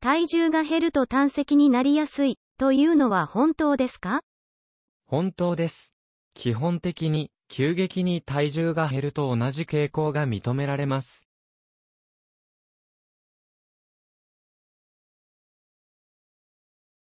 体重が減ると胆石になりやすい、というのは本当ですか本当です。基本的に、急激に体重が減ると同じ傾向が認められます。